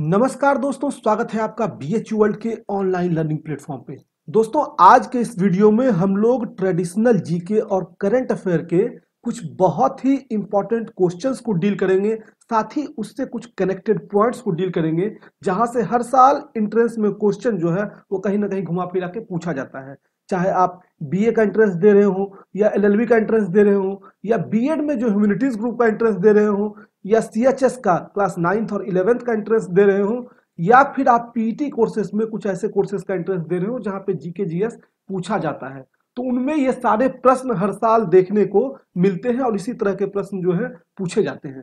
नमस्कार दोस्तों स्वागत है आपका बी एच वर्ल्ड के ऑनलाइन लर्निंग प्लेटफॉर्म पे दोस्तों आज के इस वीडियो में हम लोग ट्रेडिशनल जीके और करंट अफेयर के कुछ बहुत ही इंपॉर्टेंट क्वेश्चंस को डील करेंगे साथ ही उससे कुछ कनेक्टेड पॉइंट्स को डील करेंगे जहां से हर साल इंट्रेंस में क्वेश्चन जो है वो कहीं ना कहीं घुमा फिरा के पूछा जाता है चाहे आप बी का एंट्रेंस दे रहे हो या एल का एंट्रेंस दे रहे हो या बी में जो ह्यूमिनिटीज ग्रुप का एंट्रेंस दे रहे हो या सी का क्लास नाइन्थ और इलेवेंथ का एंट्रेंस दे रहे हो या फिर आप पीटी कोर्सेस e में कुछ ऐसे कोर्सेस का एंट्रेंस दे रहे हो जहाँ पे जीके जीएस पूछा जाता है तो उनमें ये सारे प्रश्न हर साल देखने को मिलते हैं और इसी तरह के प्रश्न जो है पूछे जाते हैं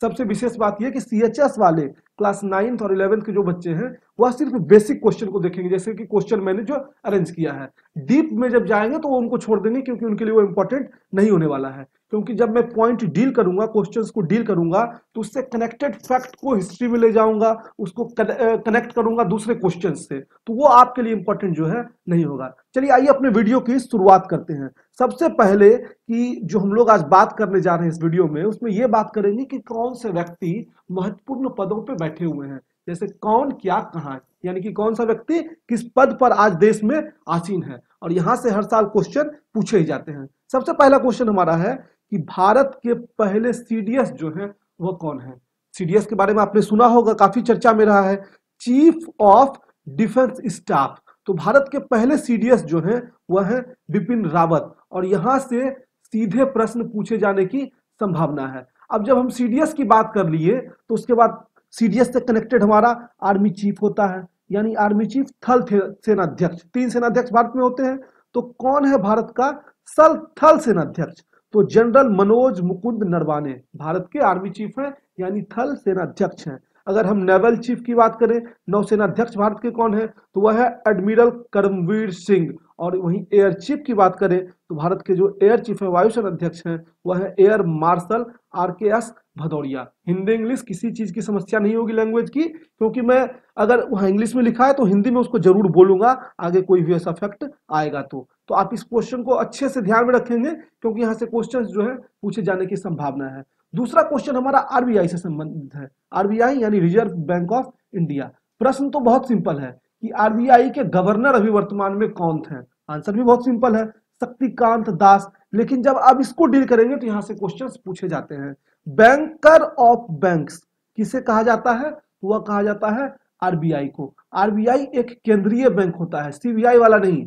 सबसे विशेष बात यह कि सी वाले क्लास नाइन्थ और इलेवेंथ के जो बच्चे हैं वह सिर्फ बेसिक क्वेश्चन को देखेंगे जैसे कि क्वेश्चन मैंने जो अरेंज किया है डीप में जब जाएंगे तो वो उनको छोड़ देंगे क्योंकि उनके लिए वो इंपॉर्टेंट नहीं होने वाला है क्योंकि जब मैं पॉइंट डील करूंगा क्वेश्चंस को डील करूंगा तो उससे कनेक्टेड फैक्ट को हिस्ट्री में ले जाऊंगा उसको कनेक्ट करूंगा दूसरे क्वेश्चन से तो वो आपके लिए इंपॉर्टेंट जो है नहीं होगा चलिए आइए अपने वीडियो की शुरुआत करते हैं सबसे पहले कि जो हम लोग आज बात करने जा रहे हैं इस वीडियो में उसमें ये बात करेंगे कि कौन से व्यक्ति महत्वपूर्ण पदों पर बैठे हुए हैं जैसे कौन क्या कहा यानी कि कौन सा व्यक्ति किस पद पर आज देश में आसीन है और यहाँ से हर साल क्वेश्चन पूछे ही जाते हैं सबसे पहला क्वेश्चन हमारा है कि भारत के पहले सीडीएस जो है वह कौन है सीडीएस के बारे में आपने सुना होगा काफी चर्चा में रहा है चीफ ऑफ डिफेंस स्टाफ तो भारत के पहले सीडीएस जो है वह है बिपिन रावत और यहाँ से सीधे प्रश्न पूछे जाने की संभावना है अब जब हम सीडीएस की बात कर लिए तो उसके बाद सीडीएस से कनेक्टेड हमारा आर्मी चीफ होता है यानी आर्मी चीफ थल सेनाध्यक्ष तीन सेनाध्यक्ष भारत में होते हैं तो कौन है भारत का सल थल सेनाध्यक्ष तो जनरल मनोज मुकुंद नरवाने भारत के आर्मी चीफ हैं यानी थल सेनाध्यक्ष हैं अगर हम नेवल चीफ की बात करें नौसेना अध्यक्ष भारत के कौन है तो वह है एडमिरल करमवीर सिंह और वहीं एयर चीफ की बात करें तो भारत के जो एयर चीफ है वायुसेना अध्यक्ष हैं वह है air marshal R K S Bhadauria Hindi English किसी चीज की समस्या नहीं होगी लैंग्वेज की क्योंकि मैं अगर वहाँ इंग्लिश में लिखा है तो हिंदी में उसको जरूर बोलूंगा आगे कोई भी ऐसा फैक्ट आएगा तो तो आप इस क्वेश्चन को अच्छे से ध्यान में रखेंगे क्योंकि यहाँ से क्वेश्चन जो है पूछे जाने की संभावना है दूसरा क्वेश्चन हमारा आरबीआई से संबंधित है आरबीआई यानी रिजर्व बैंक ऑफ इंडिया प्रश्न तो बहुत सिंपल है कि आरबीआई के गवर्नर अभी वर्तमान में कौन थे आंसर भी बहुत सिंपल है शक्तिकांत दास लेकिन जब आप इसको डील करेंगे तो यहां से क्वेश्चन पूछे जाते हैं बैंकर ऑफ बैंक किसे कहा जाता है वह कहा जाता है आरबीआई को आरबीआई एक केंद्रीय बैंक होता है सीबीआई वाला नहीं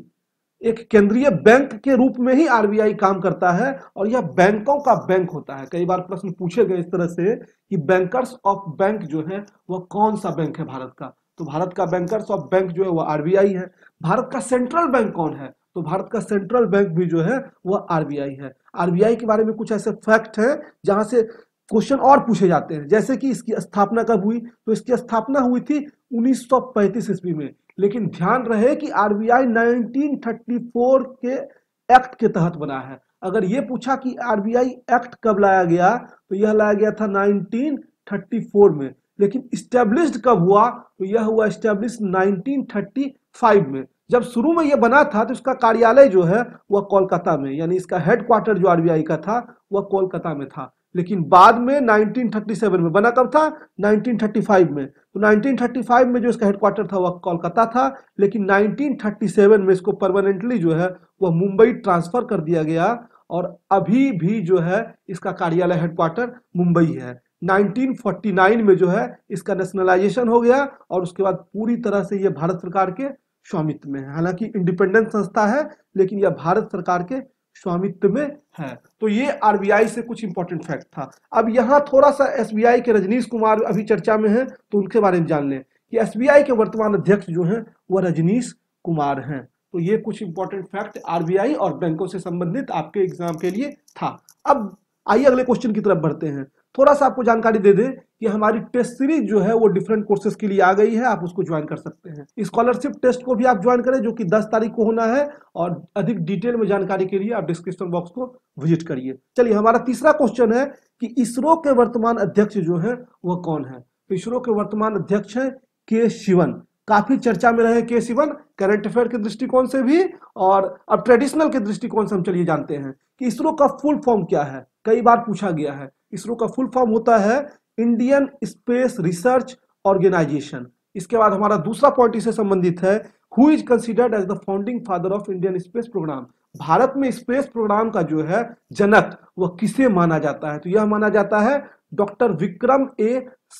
एक केंद्रीय बैंक के रूप में ही आरबीआई काम करता है और यह बैंकों का बैंक होता है कई बार प्रश्न पूछे गए इस तरह से कि बैंकर्स ऑफ बैंक जो है वह कौन सा बैंक है भारत का तो भारत का बैंकर्स ऑफ बैंक जो है वह आरबीआई है भारत का सेंट्रल बैंक कौन है तो भारत का सेंट्रल बैंक भी जो है वह आरबीआई है आरबीआई के बारे में कुछ ऐसे फैक्ट हैं जहां से क्वेश्चन और पूछे जाते हैं जैसे कि इसकी स्थापना कब हुई तो इसकी स्थापना हुई थी 1935 ईस्वी में लेकिन ध्यान रहे कि आरबीआई 1934 के एक्ट के तहत बना है अगर ये पूछा कि आरबीआई एक्ट कब लाया गया तो यह लाया गया था 1934 में लेकिन इस्टेब्लिश्ड कब हुआ तो यह हुआ इस्टेब्लिश 1935 में जब शुरू में यह बना था तो इसका कार्यालय जो है वह कोलकाता में यानी इसका हेडक्वार्टर जो आरबीआई का था वह कोलकाता में था लेकिन बाद में 1937 में बना कब था 1935 में तो 1935 में जो इसका हेडक्वार्टर था वह कोलकाता था लेकिन 1937 में इसको परमानेंटली जो है वह मुंबई ट्रांसफर कर दिया गया और अभी भी जो है इसका कार्यालय हेडक्वार्टर मुंबई है 1949 में जो है इसका नेशनलाइजेशन हो गया और उसके बाद पूरी तरह से यह भारत सरकार के स्वामित्व में है हालांकि इंडिपेंडेंट संस्था है लेकिन यह भारत सरकार के स्वामित्व में है तो ये आरबीआई से कुछ इंपॉर्टेंट फैक्ट था अब यहाँ थोड़ा सा एसबीआई के रजनीश कुमार अभी चर्चा में है तो उनके बारे में जान लें कि एसबीआई के वर्तमान अध्यक्ष जो हैं वह रजनीश कुमार हैं तो ये कुछ इंपॉर्टेंट फैक्ट आरबीआई और बैंकों से संबंधित आपके एग्जाम के लिए था अब आइए अगले क्वेश्चन की तरफ बढ़ते हैं थोड़ा सा आपको जानकारी दे दें कि हमारी टेस्ट सीरीज जो है वो डिफरेंट कोर्सेज के लिए आ गई है आप उसको ज्वाइन कर सकते हैं स्कॉलरशिप टेस्ट को भी आप ज्वाइन करें जो कि 10 तारीख को होना है और अधिक डिटेल में जानकारी के लिए आप डिस्क्रिप्शन बॉक्स को विजिट करिए चलिए हमारा तीसरा क्वेश्चन है कि इसरो के वर्तमान अध्यक्ष जो है वह कौन है तो इसरो के वर्तमान अध्यक्ष है के शिवन काफी चर्चा में रहे के शिवन करंट अफेयर के दृष्टिकोण से भी और अब ट्रेडिशनल के दृष्टिकोण से हम चलिए जानते हैं कि इसरो का फुल फॉर्म क्या है कई बार पूछा गया है इसरो का फुल फॉर्म होता है इंडियन स्पेस रिसर्च ऑर्गेनाइजेशन इसके बाद हमारा दूसरा पॉइंट इससे संबंधित है who is considered as the founding father of Indian space program Bharat में स्पेस प्रोग्राम का जो है जनक वह किसे माना जाता है तो यह माना जाता है डॉक्टर विक्रम ए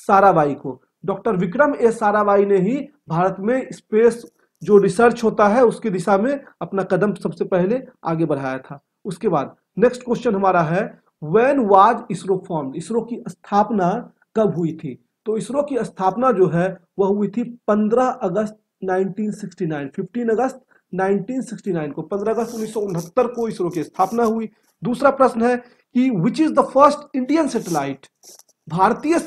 साराबाई को डॉक्टर विक्रम ए साराबाई ने ही भारत में स्पेस जो रिसर्च होता है उसकी दिशा में अपना कदम सबसे पहले आगे बढ़ाया था उसके बाद नेक्स्ट क्वेश्चन हमारा है when was ISRO form ISRO की स्थापना कब हुई थी तो इसरो की स्थापना जो है वह हुई थी 15 अगस्त 1969 15 अगस्त 1969 को 15 अगस्त उन्नीस को इसरो की स्थापना हुई दूसरा प्रश्न है कि which is the first Indian satellite भारतीय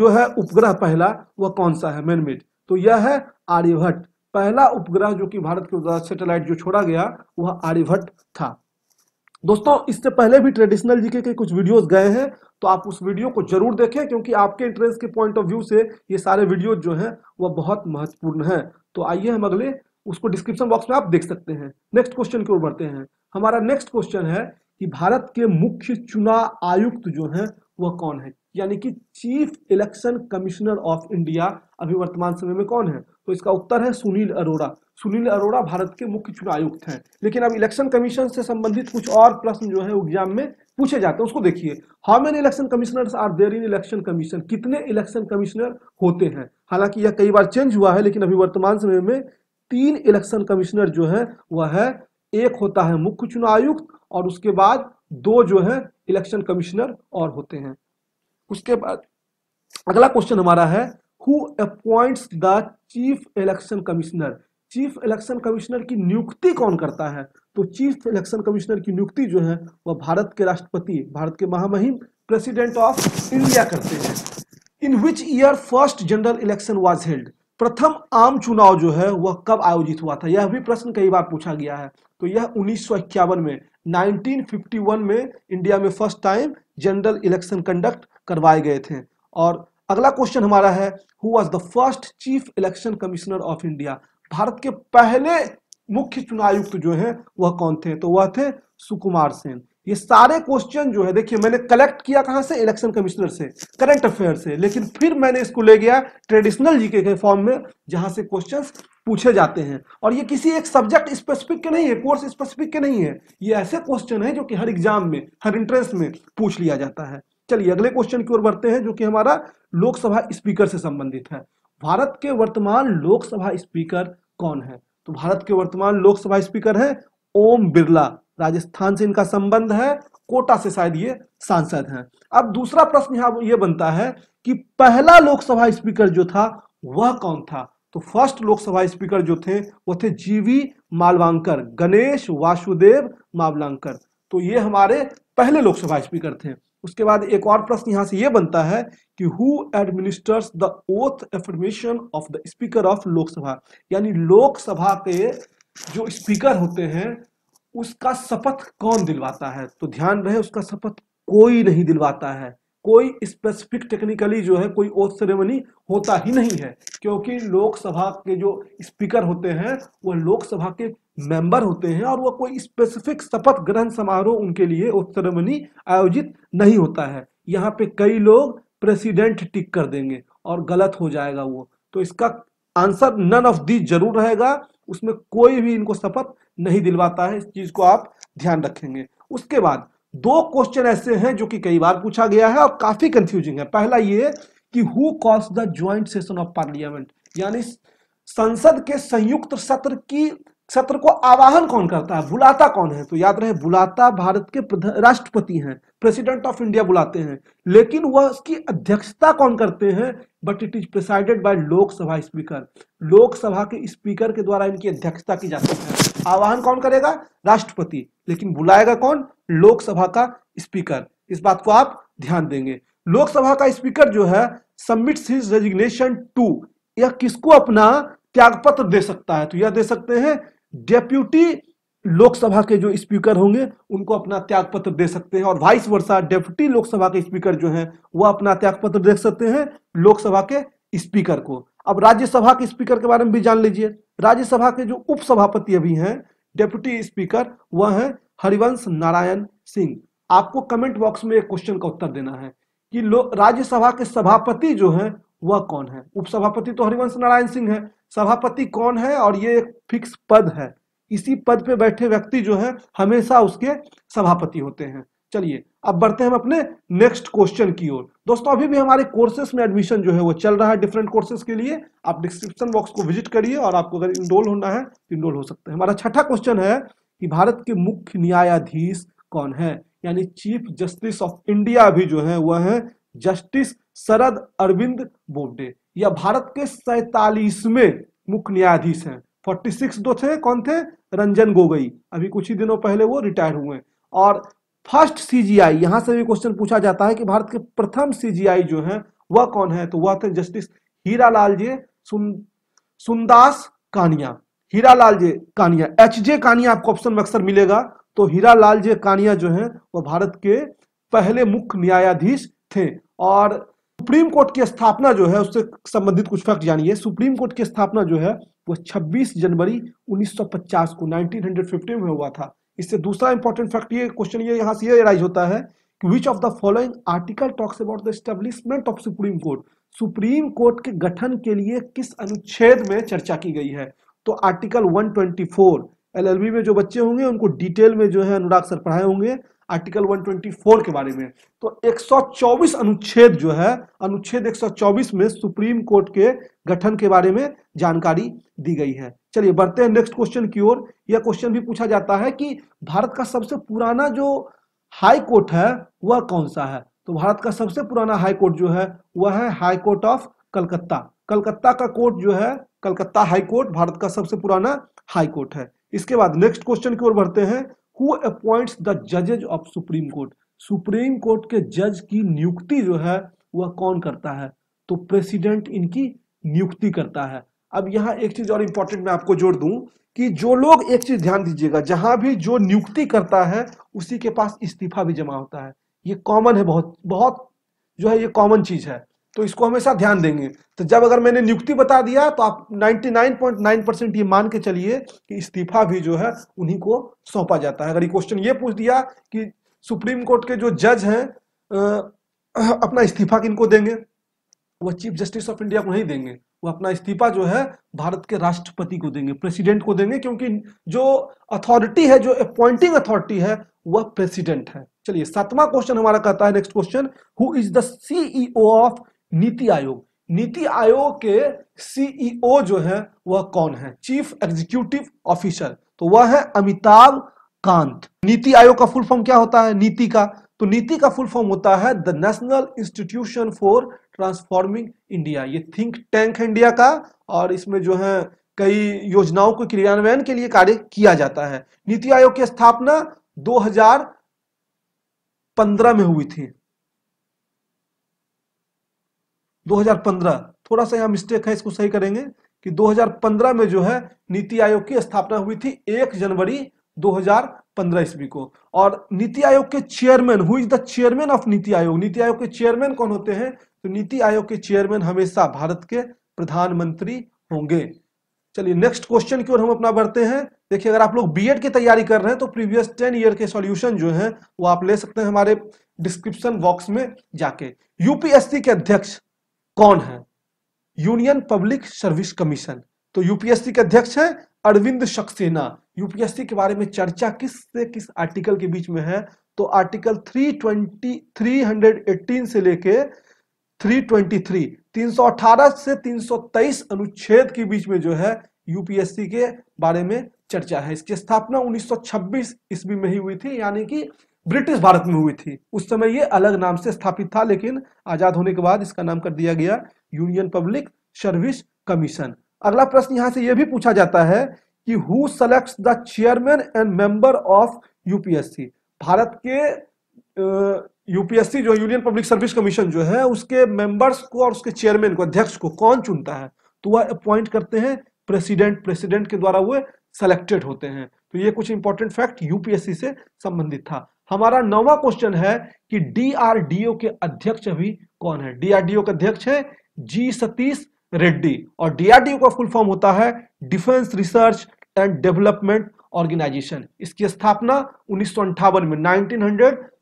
जो है उपग्रह पहला वह कौन सा है मैनमेड तो यह है आर्यभट्ट पहला उपग्रह जो कि भारत के सेटेलाइट जो छोड़ा गया वह आर्यभट्ट था दोस्तों इससे पहले भी ट्रेडिशनल जीके के कुछ वीडियोस गए हैं तो आप उस वीडियो को जरूर देखें क्योंकि आपके इंटरेस्ट के पॉइंट ऑफ व्यू से ये सारे वीडियो जो हैं वह बहुत महत्वपूर्ण हैं तो आइए हम अगले उसको डिस्क्रिप्शन बॉक्स में आप देख सकते हैं नेक्स्ट क्वेश्चन की ओर बढ़ते हैं हमारा नेक्स्ट क्वेश्चन है कि भारत के मुख्य चुनाव आयुक्त जो है वह कौन है यानी कि chief election commissioner of India अभी वर्तमान समय में कौन है तो इसका उत्तर है सुनील अरोड़ा सुनील अरोड़ा भारत के मुख्य चुनाव आयुक्त हैं लेकिन अब इलेक्शन कमीशन से संबंधित कुछ और प्रश्न जो है एग्जाम में पूछे जाते हैं उसको देखिए how many election commissioners are there in election commission कितने इलेक्शन कमिश्नर होते हैं हालांकि यह कई बार चेंज हुआ है लेकिन अभी वर्तमान समय में तीन इलेक्शन कमिश्नर जो है वह है एक होता है मुख्य चुनाव आयुक्त और उसके बाद दो जो है इलेक्शन कमिश्नर और होते हैं उसके बाद अगला क्वेश्चन हमारा है who appoints the chief election commissioner chief election commissioner की नियुक्ति कौन करता है तो चीफ इलेक्शन कमिश्नर की नियुक्ति जो है वह भारत के राष्ट्रपति भारत के महामहिम प्रेसिडेंट ऑफ इंडिया करते हैं in which year first general election was held प्रथम आम चुनाव जो है वह कब आयोजित हुआ था यह भी प्रश्न कई बार पूछा गया है तो यह उन्नीस में 1951 में इंडिया में first time general election conduct करवाए गए थे और अगला क्वेश्चन हमारा है who was the first chief election commissioner of India Bharat के पहले मुख्य चुनायुक्त जो है वह कौन थे तो वह थे सुकुमार सेन ये सारे क्वेश्चन जो है देखिए मैंने कलेक्ट किया कहां से इलेक्शन कमिश्नर से करंट अफेयर से लेकिन फिर मैंने इसको ले गया ट्रेडिशनल जीके के फॉर्म में जहां से क्वेश्चंस पूछे जाते हैं और ये किसी एक सब्जेक्ट स्पेसिफिक के नहीं है कोर्स स्पेसिफिक के नहीं है ये ऐसे क्वेश्चन है जो कि हर एग्जाम में हर इंट्रेंस में पूछ लिया जाता है चलिए अगले क्वेश्चन की ओर बढ़ते हैं जो कि हमारा लोकसभा स्पीकर से संबंधित है भारत के वर्तमान लोकसभा स्पीकर कौन है तो भारत के वर्तमान लोकसभा स्पीकर है ओम बिरला राजस्थान से इनका संबंध है कोटा से शायद ये सांसद हैं अब दूसरा प्रश्न यहाँ ये बनता है कि पहला लोकसभा स्पीकर जो था वह कौन था तो फर्स्ट लोकसभा स्पीकर जो थे वो थे जीवी मालवांकर गणेश वासुदेव मावलांकर तो ये हमारे पहले लोकसभा स्पीकर थे उसके बाद एक और प्रश्न यहाँ से ये बनता है कि who administers the oath affirmation of the speaker of Lok Sabha यानी लोकसभा के जो स्पीकर होते हैं उसका शपथ कौन दिलवाता है तो ध्यान रहे उसका शपथ कोई नहीं दिलवाता है कोई स्पेसिफिक टेक्निकली जो है कोई ओथ सेरेमनी होता ही नहीं है क्योंकि लोकसभा के जो स्पीकर होते हैं वह लोकसभा के मेंबर होते हैं और वो कोई स्पेसिफिक शपथ ग्रहण समारोह उनके लिए उत्सर्मनी आयोजित नहीं होता है यहाँ पे कई लोग प्रेसिडेंट टिक कर देंगे और गलत हो जाएगा वो तो इसका आंसर नन ऑफ दी जरूर रहेगा उसमें कोई भी इनको शपथ नहीं दिलवाता है इस चीज को आप ध्यान रखेंगे उसके बाद दो क्वेश्चन ऐसे हैं जो कि कई बार पूछा गया है और काफी कंफ्यूजिंग है पहला ये कि who calls the joint session of parliament यानी संसद के संयुक्त सत्र की सत्र को आवाहन कौन करता है बुलाता कौन है तो याद रहे बुलाता भारत के राष्ट्रपति हैं प्रेसिडेंट ऑफ इंडिया बुलाते हैं लेकिन वह उसकी अध्यक्षता कौन करते हैं but it is presided by Lok Sabha speaker Lok Sabha के स्पीकर के द्वारा इनकी अध्यक्षता की जाती है आवाहन कौन करेगा राष्ट्रपति लेकिन बुलाएगा कौन लोकसभा का स्पीकर इस बात को आप ध्यान देंगे लोकसभा का स्पीकर जो है सबमिट हिज रेजिग्नेशन टू यह किसको अपना त्यागपत्र दे सकता है तो यह दे सकते हैं डेप्यूटी लोकसभा के जो स्पीकर होंगे उनको अपना त्याग पत्र दे सकते हैं और वाइस वर्षा डेप्यूटी लोकसभा के स्पीकर जो हैं वह अपना त्याग पत्र दे सकते हैं लोकसभा के स्पीकर को अब राज्यसभा के स्पीकर के बारे में भी जान लीजिए राज्यसभा के जो उपसभापति अभी हैं डेप्यूटी स्पीकर वह हैं हरिवंश नारायण सिंह आपको कमेंट बॉक्स में एक क्वेश्चन का उत्तर देना है कि राज्यसभा के सभापति जो हैं वह कौन है उपसभापति तो हरिवंश नारायण सिंह है सभापति कौन है और ये एक फिक्स पद है इसी पद पे बैठे व्यक्ति जो है हमेशा उसके सभापति होते हैं चलिए अब बढ़ते हैं हम अपने नेक्स्ट क्वेश्चन की ओर दोस्तों अभी भी हमारे कोर्सेस में एडमिशन जो है वो चल रहा है डिफरेंट कोर्सेस के लिए आप डिस्क्रिप्शन बॉक्स को विजिट करिए और आपको अगर इनरोल होना है तो इनरोल हो सकते हैं हमारा छठा क्वेश्चन है कि भारत के मुख्य न्यायाधीश कौन है यानी चीफ जस्टिस ऑफ इंडिया भी जो है वह है जस्टिस शरद अरविंद बोबडे यह भारत के सैतालीसवें मुख्य न्यायाधीश हैं फोर्टी सिक्स दो थे कौन थे रंजन गोगई अभी कुछ ही दिनों पहले वो रिटायर हुए और फर्स्ट सीजीआई यहां से भी क्वेश्चन पूछा जाता है कि भारत के प्रथम सीजीआई जो है वह कौन है तो वह थे जस्टिस हीरा लाल जे सुन, सुंदास कानिया हीरा लाल जे कानिया एच जे कानिया आपको ऑप्शन में अक्सर मिलेगा तो हीरा लाल जे कानिया जो है वह भारत के पहले मुख्य न्यायाधीश थे और सुप्रीम कोर्ट की स्थापना जो है उससे संबंधित कुछ फैक्ट जानिए सुप्रीम कोर्ट की स्थापना जो है वो 26 जनवरी 1950 को 1950 में हुआ था इससे दूसरा इंपॉर्टेंट फैक्ट ये क्वेश्चन ये यहाँ से ये राइज होता है कि which of the following article talks about the establishment of supreme court supreme court के गठन के लिए किस अनुच्छेद में चर्चा की गई है तो आर्टिकल वन एलएलबी में जो बच्चे होंगे उनको डिटेल में जो है अनुराग सर पढ़ाए होंगे आर्टिकल 124 के बारे में तो 124 अनुच्छेद जो है अनुच्छेद 124 में सुप्रीम कोर्ट के गठन के बारे में जानकारी दी गई है चलिए बढ़ते हैं नेक्स्ट क्वेश्चन की ओर यह क्वेश्चन भी पूछा जाता है कि भारत का सबसे पुराना जो हाई कोर्ट है वह कौन सा है तो भारत का सबसे पुराना हाई कोर्ट जो है वह है high court of Calcutta Calcutta का कोर्ट जो है कलकत्ता हाई कोर्ट भारत का सबसे पुराना हाई कोर्ट है इसके बाद नेक्स्ट क्वेश्चन की ओर बढ़ते हैं हु अपॉइंट द जजेज of supreme court supreme court के जज की नियुक्ति जो है वह कौन करता है तो प्रेसिडेंट इनकी नियुक्ति करता है अब यहाँ एक चीज और इंपॉर्टेंट मैं आपको जोड़ दूं कि जो लोग एक चीज ध्यान दीजिएगा जहां भी जो नियुक्ति करता है उसी के पास इस्तीफा भी जमा होता है ये कॉमन है बहुत बहुत जो है ये कॉमन चीज है तो इसको हमेशा ध्यान देंगे तो जब अगर मैंने नियुक्ति बता दिया तो आप 99.9 परसेंट ये मान के चलिए कि इस्तीफा भी जो है उन्हीं को सौंपा जाता है अगर ये क्वेश्चन ये पूछ दिया कि सुप्रीम कोर्ट के जो जज हैं अपना इस्तीफा किनको देंगे वह चीफ जस्टिस ऑफ इंडिया को नहीं देंगे वो अपना इस्तीफा जो है भारत के राष्ट्रपति को देंगे प्रेसिडेंट को देंगे क्योंकि जो अथॉरिटी है जो अपॉइंटिंग अथॉरिटी है वह प्रेसिडेंट है चलिए सातवां क्वेश्चन हमारा कहता है next question who is the CEO of NITI Aayog नीति आयोग के सीईओ e जो है वह कौन है चीफ एग्जीक्यूटिव ऑफिसर तो वह है अमिताभ कांत नीति आयोग का फुल फॉर्म क्या होता है नीति का तो नीति का फुल फॉर्म होता है the national institution for transforming India ये थिंक टैंक है इंडिया का और इसमें जो है कई योजनाओं को क्रियान्वयन के लिए कार्य किया जाता है नीति आयोग की स्थापना 2015 में हुई थी 2015 थोड़ा सा यहाँ मिस्टेक है इसको सही करेंगे कि 2015 में जो है नीति आयोग की स्थापना हुई थी 1 जनवरी 2015 ईस्वी को और नीति आयोग के chairman who is the chairman of NITI Aayog नीति आयोग के चेयरमैन कौन होते हैं तो नीति आयोग के चेयरमैन हमेशा भारत के प्रधानमंत्री होंगे चलिए नेक्स्ट क्वेश्चन की ओर हम अपना बढ़ते हैं देखिए अगर आप लोग बीएड की तैयारी कर रहे हैं तो प्रीवियस टेन ईयर के सॉल्यूशन जो है वो आप ले सकते हैं हमारे डिस्क्रिप्शन बॉक्स में जाके यूपीएससी के अध्यक्ष कौन है यूनियन पब्लिक सर्विस कमीशन तो यूपीएससी के अध्यक्ष है अरविंद सक्सेना यूपीएससी के बारे में चर्चा किस से किस आर्टिकल के बीच में है तो आर्टिकल 320 318 से लेके 323 318 से 323 अनुच्छेद के बीच में जो है यूपीएससी के बारे में चर्चा है इसकी स्थापना 1926 ईस्वी में ही हुई थी यानी कि ब्रिटिश भारत में हुई थी उस समय ये अलग नाम से स्थापित था लेकिन आजाद होने के बाद इसका नाम कर दिया गया यूनियन पब्लिक सर्विस कमीशन अगला प्रश्न यहां से यह भी पूछा जाता है कि who select the chairman and member of UPSC Bharat के यूपीएससी जो यूनियन पब्लिक सर्विस कमीशन जो है उसके मेंबर्स को और उसके चेयरमैन को अध्यक्ष को कौन चुनता है तो वह अपॉइंट करते हैं प्रेसिडेंट प्रेसिडेंट के द्वारा वह सेलेक्टेड होते हैं तो ये कुछ इंपॉर्टेंट फैक्ट यूपीएससी से संबंधित था हमारा नौवा क्वेश्चन है कि डीआरडीओ के अध्यक्ष अभी कौन है डीआरडीओ के अध्यक्ष है जी सतीश रेड्डी और डीआरडीओ का फुल फॉर्म होता है defence research and development organisation इसकी स्थापना उन्नीस में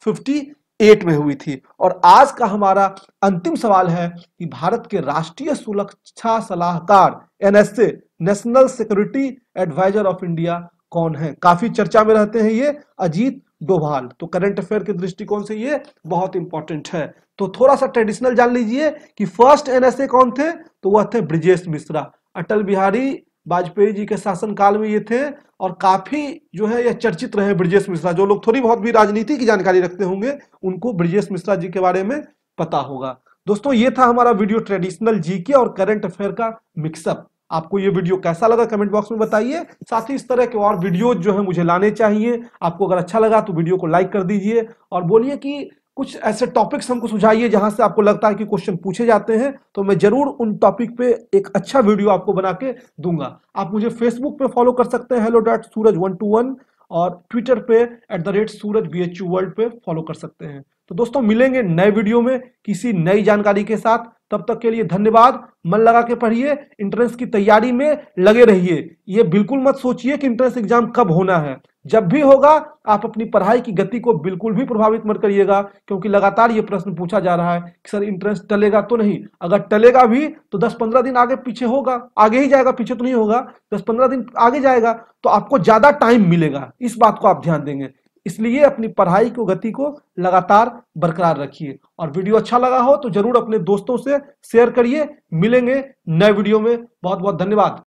1958 में हुई थी और आज का हमारा अंतिम सवाल है कि भारत के राष्ट्रीय सुरक्षा सलाहकार NSA national security adviser of India कौन है काफी चर्चा में रहते हैं ये अजीत डोभाल तो करंट अफेयर के दृष्टिकोण से ये बहुत इंपॉर्टेंट है तो थोड़ा सा ट्रेडिशनल जान लीजिए कि फर्स्ट एनएसए कौन थे तो वह थे ब्रिजेश मिश्रा अटल बिहारी वाजपेयी जी के शासनकाल में ये थे और काफी जो है यह चर्चित रहे ब्रिजेश मिश्रा जो लोग थोड़ी बहुत भी राजनीति की जानकारी रखते होंगे उनको ब्रिजेश मिश्रा जी के बारे में पता होगा दोस्तों ये था हमारा वीडियो ट्रेडिशनल जीके और करंट अफेयर का मिक्सअप आपको ये वीडियो कैसा लगा कमेंट बॉक्स में बताइए साथ ही इस तरह के और वीडियो जो है मुझे लाने चाहिए आपको अगर अच्छा लगा तो वीडियो को लाइक कर दीजिए और बोलिए कि कुछ ऐसे टॉपिक्स हमको सुझाइए जहां से आपको लगता है कि क्वेश्चन पूछे जाते हैं तो मैं जरूर उन टॉपिक पे एक अच्छा वीडियो आपको बना के दूंगा आप मुझे फेसबुक पे फॉलो कर सकते हैं hello dot Suraj one two one और ट्विटर पे at the rate Suraj B H U world पे फॉलो कर सकते हैं तो दोस्तों मिलेंगे नए वीडियो में किसी नई जानकारी के साथ तब तक के लिए धन्यवाद मन लगा के पढ़िए इंट्रेंस की तैयारी में लगे रहिए ये बिल्कुल मत सोचिए कि इंट्रेंस एग्जाम कब होना है जब भी होगा आप अपनी पढ़ाई की गति को बिल्कुल भी प्रभावित मत करिएगा क्योंकि लगातार ये प्रश्न पूछा जा रहा है कि सर इंट्रेंस टलेगा तो नहीं अगर टलेगा भी तो 10-15 दिन आगे पीछे होगा आगे ही जाएगा पीछे तो नहीं होगा 10-15 दिन आगे जाएगा तो आपको ज्यादा टाइम मिलेगा इस बात को आप ध्यान देंगे इसलिए अपनी पढ़ाई को गति को लगातार बरकरार रखिए और वीडियो अच्छा लगा हो तो जरूर अपने दोस्तों से शेयर करिए मिलेंगे नए वीडियो में बहुत बहुत धन्यवाद